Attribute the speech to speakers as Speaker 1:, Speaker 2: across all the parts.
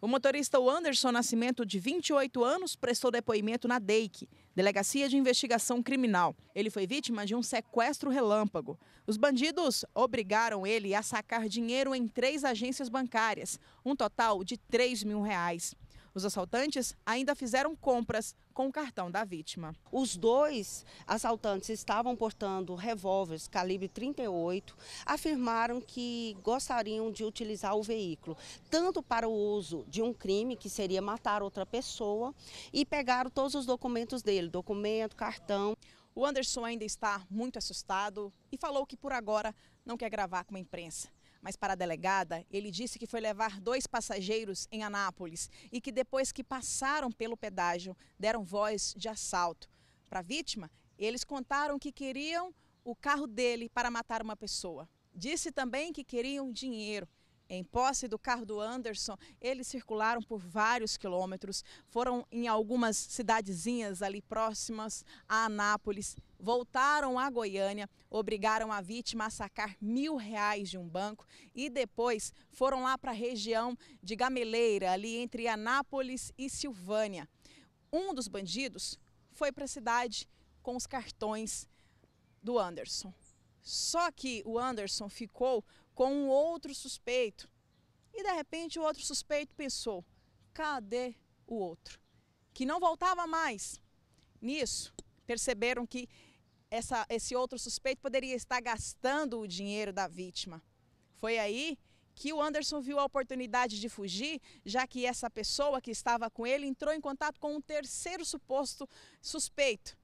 Speaker 1: O motorista Anderson Nascimento, de 28 anos, prestou depoimento na DEIC, Delegacia de Investigação Criminal. Ele foi vítima de um sequestro relâmpago. Os bandidos obrigaram ele a sacar dinheiro em três agências bancárias, um total
Speaker 2: de 3 mil reais. Os assaltantes ainda fizeram compras com o cartão da vítima. Os dois assaltantes estavam portando revólveres calibre 38, afirmaram que gostariam de utilizar o veículo tanto para o uso de um crime, que seria matar outra pessoa, e pegaram todos os documentos dele, documento, cartão. O Anderson ainda está muito assustado e falou que por
Speaker 1: agora não quer gravar com a imprensa. Mas para a delegada, ele disse que foi levar dois passageiros em Anápolis e que depois que passaram pelo pedágio, deram voz de assalto. Para a vítima, eles contaram que queriam o carro dele para matar uma pessoa. Disse também que queriam dinheiro em posse do carro do Anderson, eles circularam por vários quilômetros, foram em algumas cidadezinhas ali próximas a Anápolis, voltaram a Goiânia, obrigaram a vítima a sacar mil reais de um banco e depois foram lá para a região de Gameleira, ali entre Anápolis e Silvânia. Um dos bandidos foi para a cidade com os cartões do Anderson. Só que o Anderson ficou com um outro suspeito. E de repente o outro suspeito pensou: cadê o outro? Que não voltava mais. Nisso, perceberam que essa, esse outro suspeito poderia estar gastando o dinheiro da vítima. Foi aí que o Anderson viu a oportunidade de fugir, já que essa pessoa que estava com ele entrou em contato com um terceiro suposto suspeito.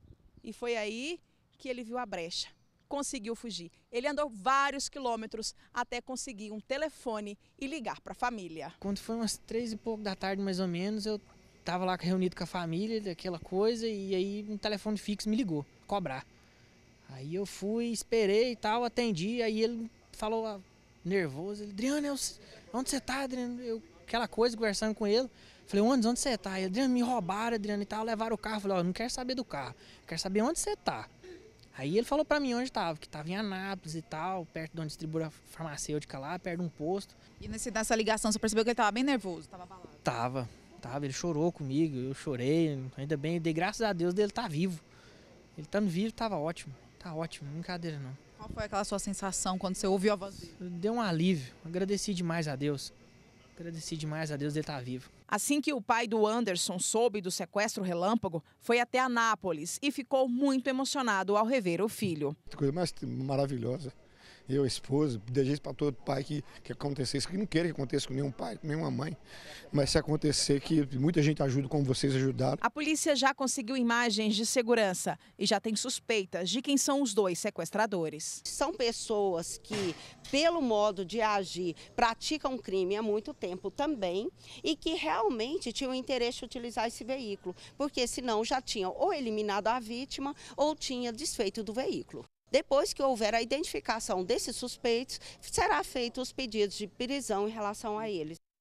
Speaker 1: E foi aí que ele viu a brecha conseguiu fugir. Ele andou vários quilômetros até conseguir um telefone e ligar para a família. Quando foi umas
Speaker 3: três e pouco da tarde, mais ou menos, eu estava lá reunido com a família, daquela coisa, e aí um telefone fixo me ligou, cobrar. Aí eu fui, esperei e tal, atendi, aí ele falou ah, nervoso, ele, Adriano, onde você tá, Adriano? Eu, aquela coisa, conversando com ele, falei, onde, onde você tá? Ele, Adriano, me roubaram, Adriano, e tal, levaram o carro, eu falei, ó, não quero saber do carro, quero saber onde você tá. Aí ele falou para mim onde tava, que tava em Anápolis e tal, perto de onde distribui a farmacêutica lá, perto de um posto. E nesse, nessa ligação você percebeu que ele tava bem nervoso, abalado? Tava, tava. Ele chorou comigo, eu chorei. Ainda bem, dei graças a Deus dele tá vivo. Ele estando vivo, tava ótimo. Tá ótimo, brincadeira não. Qual foi aquela sua sensação quando você ouviu a voz dele? Deu um alívio. Agradeci demais a Deus. Agradeci demais
Speaker 1: a Deus de estar tá vivo. Assim que o pai do Anderson soube do sequestro relâmpago, foi até Anápolis e ficou muito emocionado ao rever o filho.
Speaker 3: Coisa mais maravilhosa eu, a esposa, desejo para todo pai que, que acontecesse, que não queira que aconteça com nenhum pai, nenhuma mãe, mas se acontecer que muita gente ajuda como vocês ajudaram. A
Speaker 1: polícia já conseguiu imagens
Speaker 2: de segurança e já tem suspeitas de quem são os dois sequestradores. São pessoas que, pelo modo de agir, praticam crime há muito tempo também e que realmente tinham interesse de utilizar esse veículo, porque senão já tinham ou eliminado a vítima ou tinha desfeito do veículo. Depois que houver a identificação desses suspeitos, será feito os pedidos de prisão em relação a eles.